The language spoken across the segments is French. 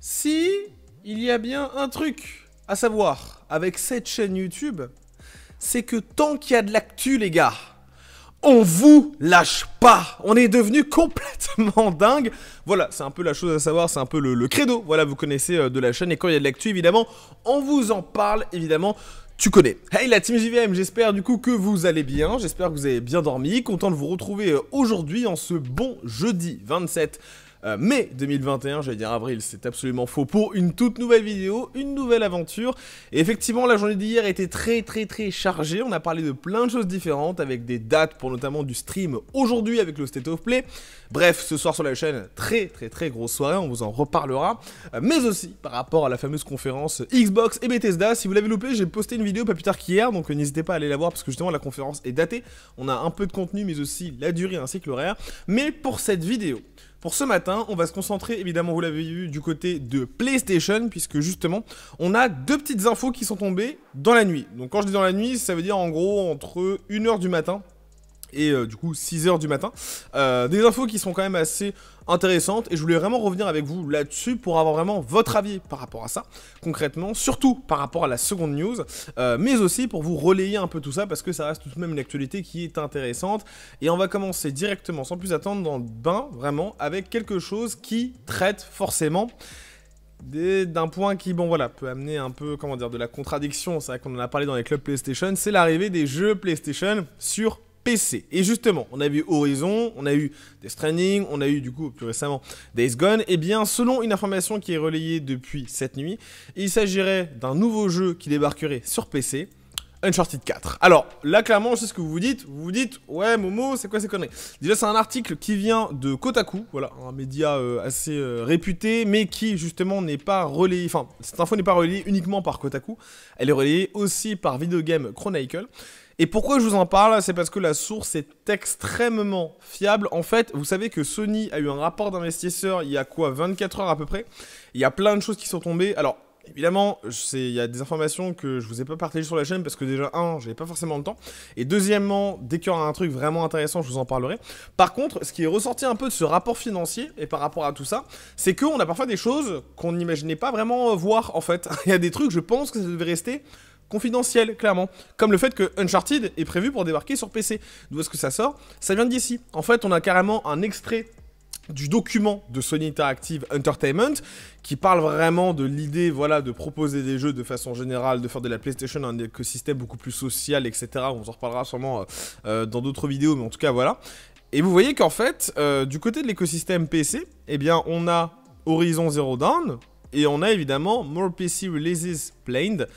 Si il y a bien un truc à savoir avec cette chaîne YouTube, c'est que tant qu'il y a de l'actu, les gars, on vous lâche pas. On est devenu complètement dingue. Voilà, c'est un peu la chose à savoir, c'est un peu le, credo. Voilà, vous connaissez euh, de la chaîne. Et quand il y a de l'actu, évidemment, on vous en parle, évidemment. Tu connais. Hey la team JVM, j'espère du coup que vous allez bien, j'espère que vous avez bien dormi, content de vous retrouver euh, aujourd'hui en ce bon jeudi 27 euh, mai 2021, j'allais dire avril, c'est absolument faux, pour une toute nouvelle vidéo, une nouvelle aventure. Et effectivement, la journée d'hier était très très très chargée, on a parlé de plein de choses différentes, avec des dates pour notamment du stream aujourd'hui avec le State of Play. Bref, ce soir sur la chaîne, très très très grosse soirée, on vous en reparlera. Euh, mais aussi par rapport à la fameuse conférence Xbox et Bethesda, si vous l'avez loupé, j'ai posté une vidéo pas plus tard qu'hier, donc euh, n'hésitez pas à aller la voir parce que justement la conférence est datée. On a un peu de contenu, mais aussi la durée ainsi que l'horaire. Mais pour cette vidéo, pour ce matin, on va se concentrer, évidemment, vous l'avez vu, du côté de PlayStation, puisque justement, on a deux petites infos qui sont tombées dans la nuit. Donc quand je dis dans la nuit, ça veut dire en gros entre 1h du matin et euh, du coup 6h du matin. Euh, des infos qui sont quand même assez intéressantes et je voulais vraiment revenir avec vous là-dessus pour avoir vraiment votre avis par rapport à ça, concrètement, surtout par rapport à la seconde news, euh, mais aussi pour vous relayer un peu tout ça parce que ça reste tout de même une actualité qui est intéressante et on va commencer directement sans plus attendre dans le bain vraiment avec quelque chose qui traite forcément d'un point qui, bon voilà, peut amener un peu, comment dire, de la contradiction, c'est vrai qu'on en a parlé dans les clubs PlayStation, c'est l'arrivée des jeux PlayStation sur et justement, on a vu Horizon, on a eu Death Stranding, on a eu du coup plus récemment Days Gone. Et eh bien, selon une information qui est relayée depuis cette nuit, il s'agirait d'un nouveau jeu qui débarquerait sur PC. Uncharted 4. Alors, là, clairement, je sais ce que vous vous dites. Vous vous dites, ouais, Momo, c'est quoi ces conneries Déjà, c'est un article qui vient de Kotaku, voilà, un média euh, assez euh, réputé, mais qui, justement, n'est pas relayé. Enfin, cette info n'est pas relayée uniquement par Kotaku. Elle est relayée aussi par Video Game Chronicle. Et pourquoi je vous en parle C'est parce que la source est extrêmement fiable. En fait, vous savez que Sony a eu un rapport d'investisseur il y a quoi 24 heures à peu près. Il y a plein de choses qui sont tombées. Alors, Évidemment, il y a des informations que je ne vous ai pas partagées sur la chaîne parce que déjà, un, j'avais pas forcément le temps. Et deuxièmement, dès qu'il y aura un truc vraiment intéressant, je vous en parlerai. Par contre, ce qui est ressorti un peu de ce rapport financier et par rapport à tout ça, c'est qu'on a parfois des choses qu'on n'imaginait pas vraiment voir en fait. il y a des trucs, je pense que ça devait rester confidentiel, clairement. Comme le fait que Uncharted est prévu pour débarquer sur PC. D'où est-ce que ça sort Ça vient d'ici. En fait, on a carrément un extrait du document de Sony Interactive Entertainment qui parle vraiment de l'idée voilà de proposer des jeux de façon générale de faire de la PlayStation un écosystème beaucoup plus social etc on en reparlera sûrement euh, euh, dans d'autres vidéos mais en tout cas voilà et vous voyez qu'en fait euh, du côté de l'écosystème PC eh bien on a Horizon Zero Dawn et on a évidemment More PC Releases Planned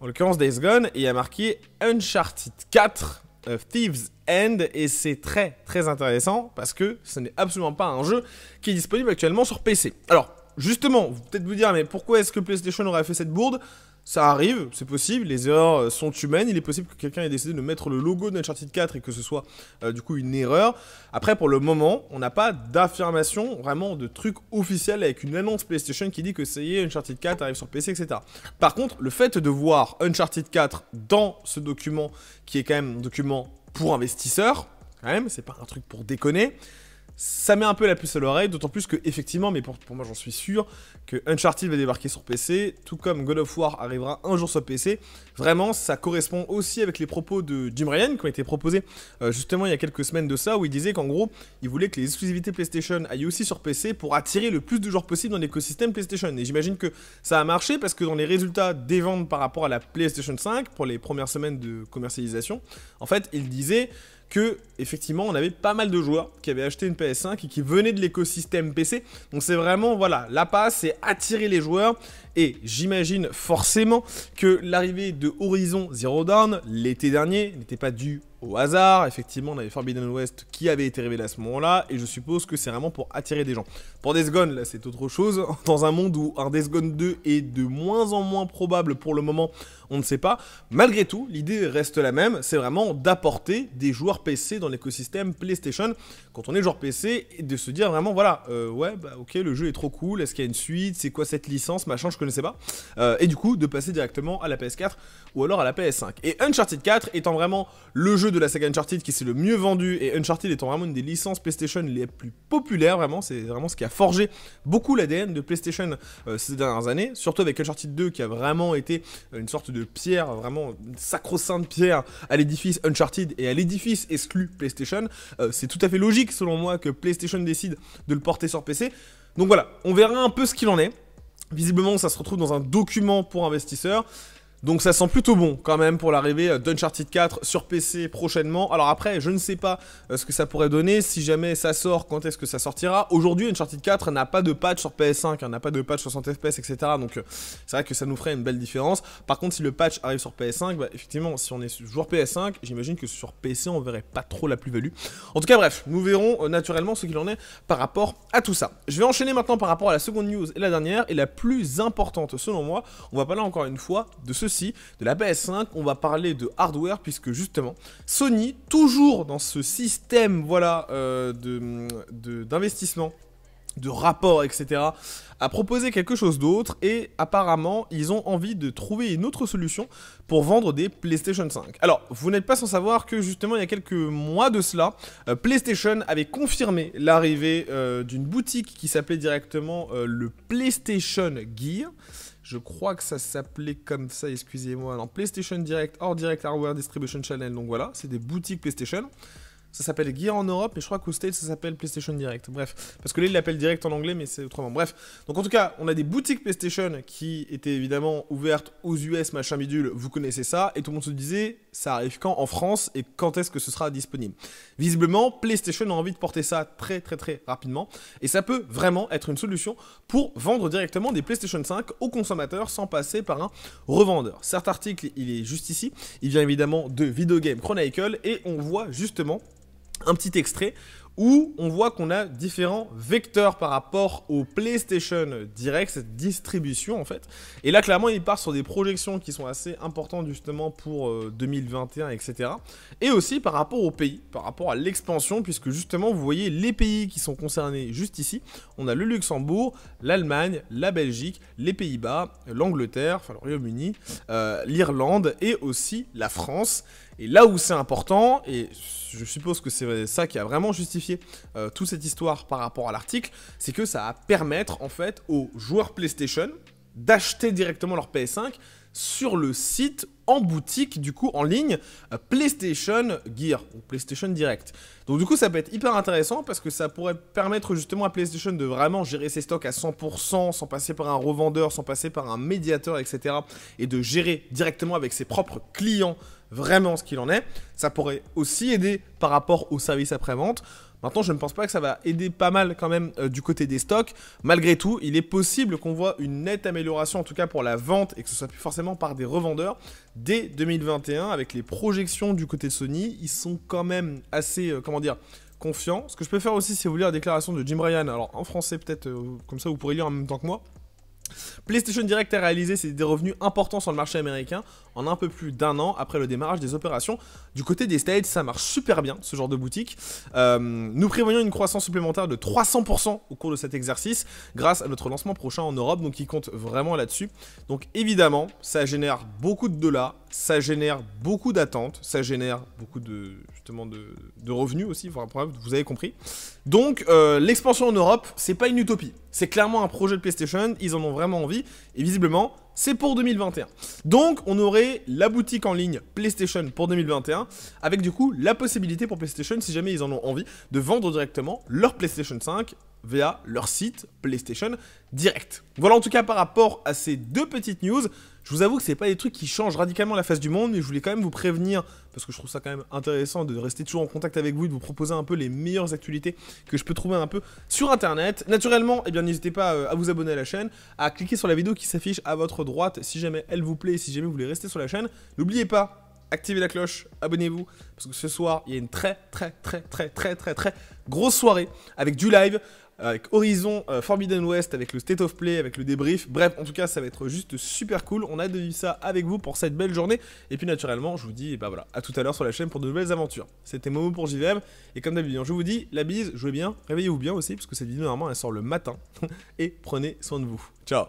en l'occurrence Days Gone, et il y a marqué Uncharted 4 of euh, Thieves End, et c'est très très intéressant parce que ce n'est absolument pas un jeu qui est disponible actuellement sur PC. Alors, justement, vous peut-être vous dire, mais pourquoi est-ce que PlayStation aurait fait cette bourde ça arrive, c'est possible, les erreurs euh, sont humaines, il est possible que quelqu'un ait décidé de mettre le logo d'Uncharted 4 et que ce soit euh, du coup une erreur. Après, pour le moment, on n'a pas d'affirmation, vraiment de truc officiel avec une annonce PlayStation qui dit que ça y est, Uncharted 4 arrive sur PC, etc. Par contre, le fait de voir Uncharted 4 dans ce document, qui est quand même un document pour investisseurs, quand même, c'est pas un truc pour déconner, ça met un peu la puce à l'oreille, d'autant plus que, effectivement, mais pour, moi j'en suis sûr, que Uncharted va débarquer sur PC, tout comme God of War arrivera un jour sur PC. Vraiment, ça correspond aussi avec les propos de Jim Ryan qui ont été proposés euh, justement il y a quelques semaines de ça, où il disait qu'en gros, il voulait que les exclusivités PlayStation aillent aussi sur PC pour attirer le plus de joueurs possible dans l'écosystème PlayStation. Et j'imagine que ça a marché parce que dans les résultats des ventes par rapport à la PlayStation 5 pour les premières semaines de commercialisation, en fait, il disait effectivement on avait pas mal de joueurs qui avaient acheté une PS5 et qui venaient de l'écosystème PC. Donc c'est vraiment voilà, la passe c'est attirer les joueurs et j'imagine forcément que l'arrivée de Horizon Zero Dawn l'été dernier n'était pas due au hasard. Effectivement, on avait Forbidden West qui avait été révélé à ce moment-là, et je suppose que c'est vraiment pour attirer des gens. Pour des Gone, là, c'est autre chose. Dans un monde où un des 2 est de moins en moins probable pour le moment on ne sait pas. Malgré tout, l'idée reste la même, c'est vraiment d'apporter des joueurs PC dans l'écosystème PlayStation quand on est joueur PC et de se dire vraiment voilà, euh, ouais, bah ok, le jeu est trop cool, est-ce qu'il y a une suite, c'est quoi cette licence, machin, je connaissais pas. Euh, et du coup, de passer directement à la PS4 ou alors à la PS5. Et Uncharted 4 étant vraiment le jeu de la saga Uncharted qui s'est le mieux vendu et Uncharted étant vraiment une des licences PlayStation les plus populaires, vraiment, c'est vraiment ce qui a forgé beaucoup l'ADN de PlayStation euh, ces dernières années, surtout avec Uncharted 2 qui a vraiment été une sorte de de pierre, vraiment sacro-sainte pierre à l'édifice Uncharted et à l'édifice exclu PlayStation, euh, c'est tout à fait logique selon moi que PlayStation décide de le porter sur PC. Donc voilà, on verra un peu ce qu'il en est. Visiblement, ça se retrouve dans un document pour investisseurs. Donc ça sent plutôt bon quand même pour l'arrivée euh, d'Uncharted 4 sur PC prochainement. Alors après, je ne sais pas euh, ce que ça pourrait donner, si jamais ça sort, quand est-ce que ça sortira. Aujourd'hui, Uncharted 4 n'a pas de patch sur PS5, hein, n'a pas de patch 60 FPS, etc. Donc euh, c'est vrai que ça nous ferait une belle différence. Par contre, si le patch arrive sur PS5, bah, effectivement, si on est joueur PS5, j'imagine que sur PC, on verrait pas trop la plus-value. En tout cas, bref, nous verrons naturellement ce qu'il en est par rapport à tout ça. Je vais enchaîner maintenant par rapport à la seconde news et la dernière, et la plus importante selon moi. On va parler encore une fois de ce de la PS5, on va parler de hardware, puisque justement, Sony, toujours dans ce système voilà, euh, d'investissement, de, rapport, etc., a proposé quelque chose d'autre, et apparemment, ils ont envie de trouver une autre solution pour vendre des PlayStation 5. Alors, vous n'êtes pas sans savoir que justement, il y a quelques mois de cela, euh, PlayStation avait confirmé l'arrivée euh, d'une boutique qui s'appelait directement le PlayStation Gear. Je crois que ça s'appelait comme ça, excusez-moi. alors PlayStation Direct, hors Direct Hardware Distribution Channel. Donc voilà, c'est des boutiques PlayStation ça s'appelle Gear en Europe, et je crois qu'au States, ça s'appelle PlayStation Direct. Bref, parce que là, ils l'appellent Direct en anglais, mais c'est autrement. Bref, donc en tout cas, on a des boutiques PlayStation qui étaient évidemment ouvertes aux US, machin bidule, vous connaissez ça, et tout le monde se disait, ça arrive quand en France, et quand est-ce que ce sera disponible Visiblement, PlayStation a envie de porter ça très très très rapidement, et ça peut vraiment être une solution pour vendre directement des PlayStation 5 aux consommateurs sans passer par un revendeur. Cet article, il est juste ici, il vient évidemment de Video Game Chronicle, et on voit justement un petit extrait où on voit qu'on a différents vecteurs par rapport au PlayStation Direct, cette distribution en fait. Et là, clairement, il part sur des projections qui sont assez importantes justement pour 2021, euh, etc. Et aussi par rapport aux pays, par rapport à l'expansion, puisque justement, vous voyez les pays qui sont concernés juste ici. On a le Luxembourg, l'Allemagne, la Belgique, les Pays-Bas, l'Angleterre, enfin le Royaume-Uni, euh, l'Irlande et aussi la France. Et là où c'est important, et je suppose que c'est ça qui a vraiment justifié euh, toute cette histoire par rapport à l'article, c'est que ça a permettre en fait aux joueurs PlayStation d'acheter directement leur PS5 sur le site en boutique, du coup en ligne, euh, PlayStation Gear ou PlayStation Direct. Donc du coup ça peut être hyper intéressant parce que ça pourrait permettre justement à PlayStation de vraiment gérer ses stocks à 100% sans passer par un revendeur, sans passer par un médiateur, etc. Et de gérer directement avec ses propres clients vraiment ce qu'il en est. Ça pourrait aussi aider par rapport au service après-vente. Maintenant, je ne pense pas que ça va aider pas mal quand même euh, du côté des stocks. Malgré tout, il est possible qu'on voit une nette amélioration, en tout cas pour la vente, et que ce soit plus forcément par des revendeurs. Dès 2021, avec les projections du côté Sony, ils sont quand même assez, euh, comment dire, confiants. Ce que je peux faire aussi, c'est vous lire la déclaration de Jim Ryan. Alors en français, peut-être, euh, comme ça, vous pourrez lire en même temps que moi. PlayStation Direct a réalisé des revenus importants sur le marché américain en un peu plus d'un an après le démarrage des opérations. Du côté des States, ça marche super bien, ce genre de boutique. Euh, nous prévoyons une croissance supplémentaire de 300% au cours de cet exercice grâce à notre lancement prochain en Europe, donc qui compte vraiment là-dessus. Donc évidemment, ça génère beaucoup de dollars ça génère beaucoup d'attentes, ça génère beaucoup de justement de, revenus aussi, vous avez compris. Donc euh, l'expansion en Europe, c'est pas une utopie, c'est clairement un projet de PlayStation, ils en ont vraiment envie, et visiblement c'est pour 2021. Donc on aurait la boutique en ligne PlayStation pour 2021, avec du coup la possibilité pour PlayStation, si jamais ils en ont envie, de vendre directement leur PlayStation 5 via leur site PlayStation Direct. Voilà en tout cas par rapport à ces deux petites news. Je vous avoue que c'est pas des trucs qui changent radicalement la face du monde, mais je voulais quand même vous prévenir, parce que je trouve ça quand même intéressant de rester toujours en contact avec vous, et de vous proposer un peu les meilleures actualités que je peux trouver un peu sur internet. Naturellement, eh bien n'hésitez pas euh, à vous abonner à la chaîne, à cliquer sur la vidéo qui s'affiche à votre droite si jamais elle vous plaît et si jamais vous voulez rester sur la chaîne. N'oubliez pas, activez la cloche, abonnez-vous, parce que ce soir, il y a une très très très très très très très grosse soirée avec du live avec Horizon euh, Forbidden West, avec le State of Play, avec le débrief. Bref, en tout cas, ça va être juste super cool. On a de ça avec vous pour cette belle journée. Et puis naturellement, je vous dis, bah voilà, à tout à l'heure sur la chaîne pour de nouvelles aventures. C'était Momo pour JVM. Et comme d'habitude, je vous dis, la bise, jouez bien, réveillez-vous bien aussi, parce que cette vidéo, normalement, elle sort le matin. et prenez soin de vous. Ciao